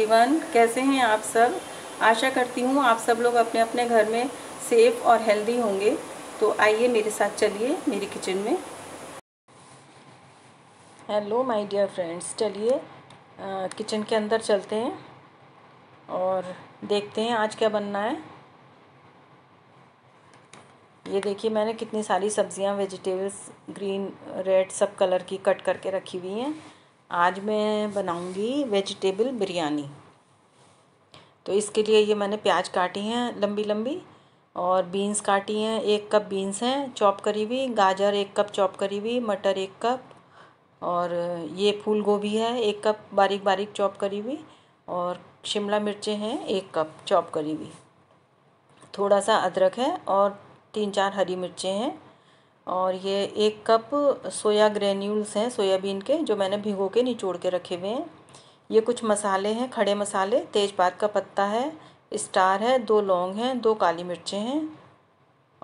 Everyone कैसे हैं आप सब आशा करती हूँ आप सब लोग अपने अपने घर में सेफ़ और हेल्दी होंगे तो आइए मेरे साथ चलिए मेरी किचन में हेलो माय डियर फ्रेंड्स चलिए किचन के अंदर चलते हैं और देखते हैं आज क्या बनना है ये देखिए मैंने कितनी सारी सब्जियां वेजिटेबल्स ग्रीन रेड सब कलर की कट करके रखी हुई हैं आज मैं बनाऊंगी वेजिटेबल बिरयानी तो इसके लिए ये मैंने प्याज काटी हैं लंबी लंबी और बीन्स काटी हैं एक कप बीन्स हैं चॉप करी हुई गाजर एक कप चॉप करी हुई मटर एक कप और ये फूल गोभी है एक कप बारीक बारीक चॉप करी हुई और शिमला मिर्चें हैं एक कप चॉप करी हुई थोड़ा सा अदरक है और तीन चार हरी मिर्चें हैं और ये एक कप सोया ग्रेन्यूल्स हैं सोयाबीन के जो मैंने भिगो के निचोड़ के रखे हुए हैं ये कुछ मसाले हैं खड़े मसाले तेज़पात का पत्ता है स्टार है दो लौंग हैं दो काली मिर्चें हैं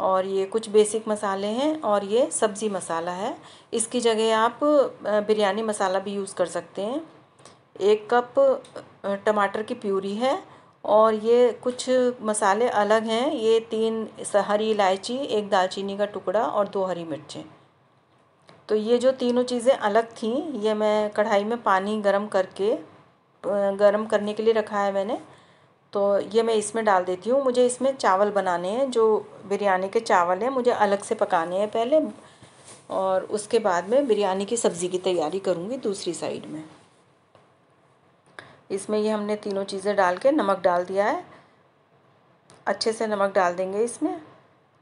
और ये कुछ बेसिक मसाले हैं और ये सब्ज़ी मसाला है इसकी जगह आप बिरयानी मसाला भी यूज़ कर सकते हैं एक कप टमाटर की प्यूरी है और ये कुछ मसाले अलग हैं ये तीन हरी इलायची एक दालचीनी का टुकड़ा और दो हरी मिर्चें तो ये जो तीनों चीज़ें अलग थीं ये मैं कढ़ाई में पानी गरम करके गरम करने के लिए रखा है मैंने तो ये मैं इसमें डाल देती हूँ मुझे इसमें चावल बनाने हैं जो बिरयानी के चावल हैं मुझे अलग से पकाने हैं पहले और उसके बाद में बिरयानी की सब्ज़ी की तैयारी करूँगी दूसरी साइड में इसमें ये हमने तीनों चीज़ें डाल के नमक डाल दिया है अच्छे से नमक डाल देंगे इसमें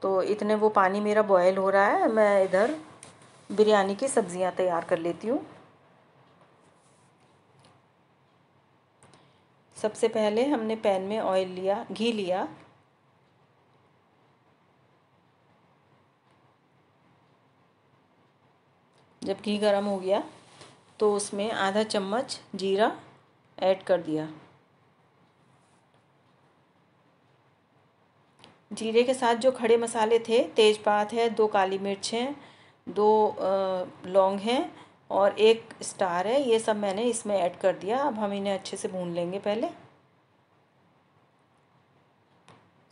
तो इतने वो पानी मेरा बॉयल हो रहा है मैं इधर बिरयानी की सब्ज़ियाँ तैयार कर लेती हूँ सबसे पहले हमने पैन में ऑयल लिया घी लिया जब घी गर्म हो गया तो उसमें आधा चम्मच जीरा ऐड कर दिया जीरे के साथ जो खड़े मसाले थे तेज़पात है दो काली मिर्च हैं दो लौंग हैं और एक स्टार है ये सब मैंने इसमें ऐड कर दिया अब हम इन्हें अच्छे से भून लेंगे पहले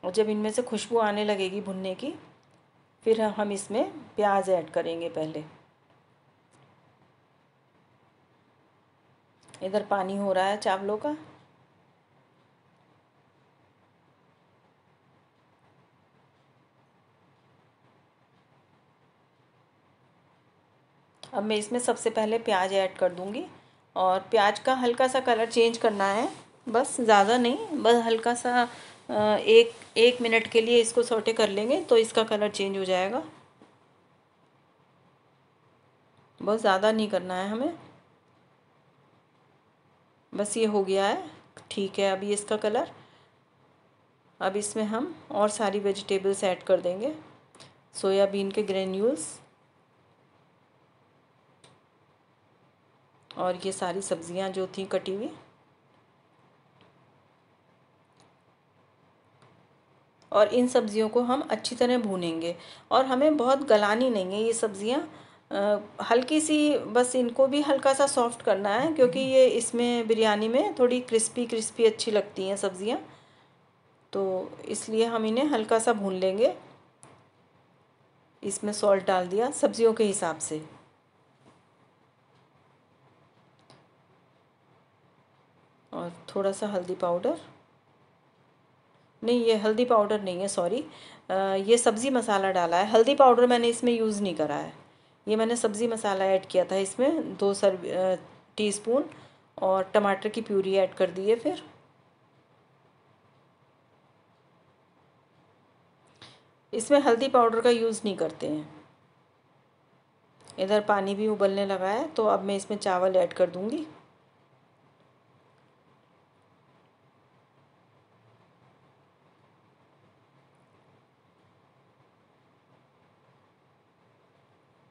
और जब इनमें से खुशबू आने लगेगी भुनने की फिर हम इसमें प्याज ऐड करेंगे पहले इधर पानी हो रहा है चावलों का अब मैं इसमें सबसे पहले प्याज ऐड कर दूंगी और प्याज का हल्का सा कलर चेंज करना है बस ज़्यादा नहीं बस हल्का सा एक एक मिनट के लिए इसको सोटे कर लेंगे तो इसका कलर चेंज हो जाएगा बहुत ज़्यादा नहीं करना है हमें बस ये हो गया है ठीक है अभी इसका कलर अब इसमें हम और सारी वेजिटेबल्स ऐड कर देंगे सोयाबीन के ग्रेन्यूल्स और ये सारी सब्जियां जो थी कटी हुई और इन सब्जियों को हम अच्छी तरह भूनेंगे और हमें बहुत गलानी नहीं है ये सब्जियां हल्की सी बस इनको भी हल्का सा सॉफ्ट करना है क्योंकि हम्म। ये इसमें बिरयानी में थोड़ी क्रिस्पी क्रिस्पी अच्छी लगती हैं सब्ज़ियाँ तो इसलिए हम इन्हें हल्का सा भून लेंगे इसमें सॉल्ट डाल दिया सब्जियों के हिसाब से और थोड़ा सा हल्दी पाउडर नहीं ये हल्दी पाउडर नहीं है सॉरी ये सब्ज़ी मसाला डाला है हल्दी पाउडर मैंने इसमें यूज़ नहीं करा है ये मैंने सब्ज़ी मसाला ऐड किया था इसमें दो सर स्पून और टमाटर की प्यूरी ऐड कर दी है फिर इसमें हल्दी पाउडर का यूज़ नहीं करते हैं इधर पानी भी उबलने लगा है तो अब मैं इसमें चावल ऐड कर दूँगी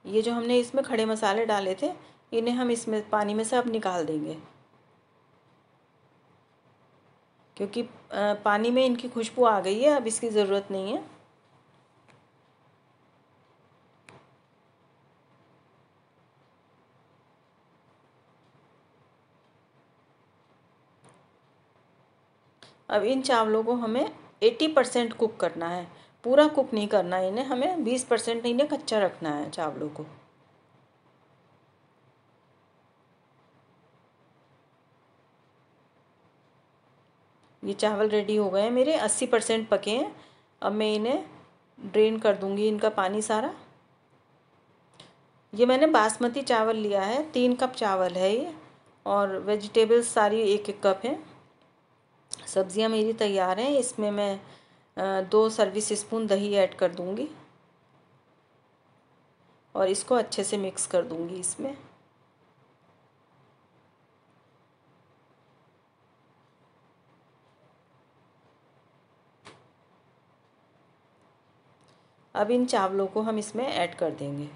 ये जो हमने इसमें खड़े मसाले डाले थे इन्हें हम इसमें पानी में से अब निकाल देंगे क्योंकि पानी में इनकी खुशबू आ गई है अब इसकी ज़रूरत नहीं है अब इन चावलों को हमें 80 परसेंट कुक करना है पूरा कुक नहीं करना है इन्हें हमें बीस परसेंट इन्हें कच्चा रखना है चावलों को ये चावल रेडी हो गए हैं मेरे अस्सी परसेंट पके हैं अब मैं इन्हें ड्रेन कर दूंगी इनका पानी सारा ये मैंने बासमती चावल लिया है तीन कप चावल है ये और वेजिटेबल्स सारी एक एक कप हैं सब्जियां मेरी तैयार हैं इसमें मैं दो सर्विस स्पून दही ऐड कर दूंगी और इसको अच्छे से मिक्स कर दूंगी इसमें अब इन चावलों को हम इसमें ऐड कर देंगे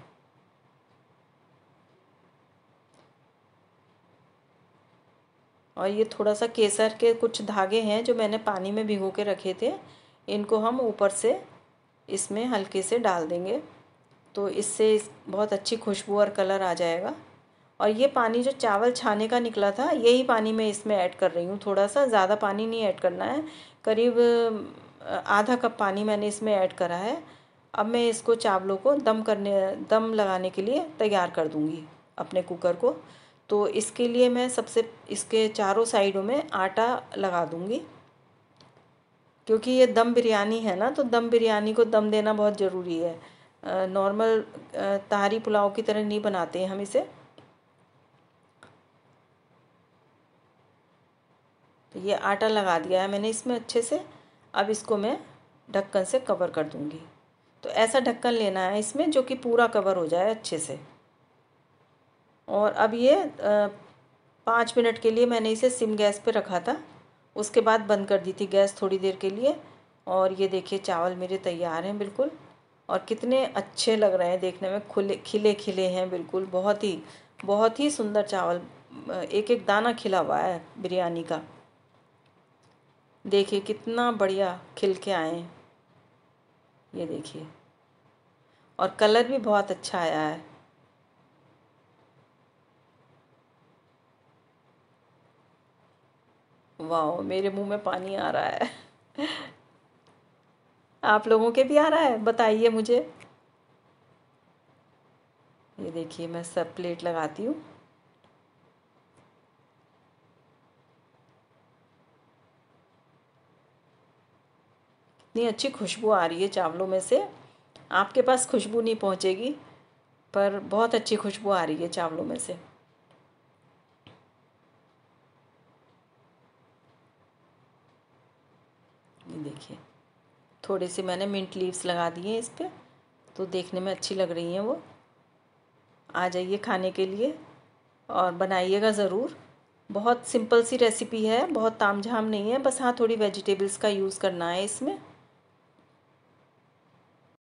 और ये थोड़ा सा केसर के कुछ धागे हैं जो मैंने पानी में भिगो के रखे थे इनको हम ऊपर से इसमें हल्के से डाल देंगे तो इससे इस बहुत अच्छी खुशबू और कलर आ जाएगा और ये पानी जो चावल छाने का निकला था यही पानी मैं इसमें ऐड कर रही हूँ थोड़ा सा ज़्यादा पानी नहीं ऐड करना है करीब आधा कप पानी मैंने इसमें ऐड करा है अब मैं इसको चावलों को दम करने दम लगाने के लिए तैयार कर दूँगी अपने कुकर को तो इसके लिए मैं सबसे इसके चारों साइडों में आटा लगा दूँगी क्योंकि ये दम बिरयानी है ना तो दम बिरयानी को दम देना बहुत ज़रूरी है नॉर्मल तहारी पुलाव की तरह नहीं बनाते हैं हम इसे तो ये आटा लगा दिया है मैंने इसमें अच्छे से अब इसको मैं ढक्कन से कवर कर दूंगी तो ऐसा ढक्कन लेना है इसमें जो कि पूरा कवर हो जाए अच्छे से और अब ये पाँच मिनट के लिए मैंने इसे सिम गैस पे रखा था उसके बाद बंद कर दी थी गैस थोड़ी देर के लिए और ये देखिए चावल मेरे तैयार हैं बिल्कुल और कितने अच्छे लग रहे हैं देखने में खुले खिले खिले हैं बिल्कुल बहुत ही बहुत ही सुंदर चावल एक एक दाना खिला हुआ है बिरयानी का देखिए कितना बढ़िया खिल के आए हैं ये देखिए और कलर भी बहुत अच्छा आया है वाह मेरे मुंह में पानी आ रहा है आप लोगों के भी आ रहा है बताइए मुझे ये देखिए मैं सब प्लेट लगाती हूँ इतनी अच्छी खुशबू आ रही है चावलों में से आपके पास खुशबू नहीं पहुँचेगी पर बहुत अच्छी खुशबू आ रही है चावलों में से थोड़े से मैंने मिंट लीव्स लगा दिए इस पर तो देखने में अच्छी लग रही हैं वो आ जाइए खाने के लिए और बनाइएगा ज़रूर बहुत सिंपल सी रेसिपी है बहुत ताम झाम नहीं है बस हाँ थोड़ी वेजिटेबल्स का यूज़ करना है इसमें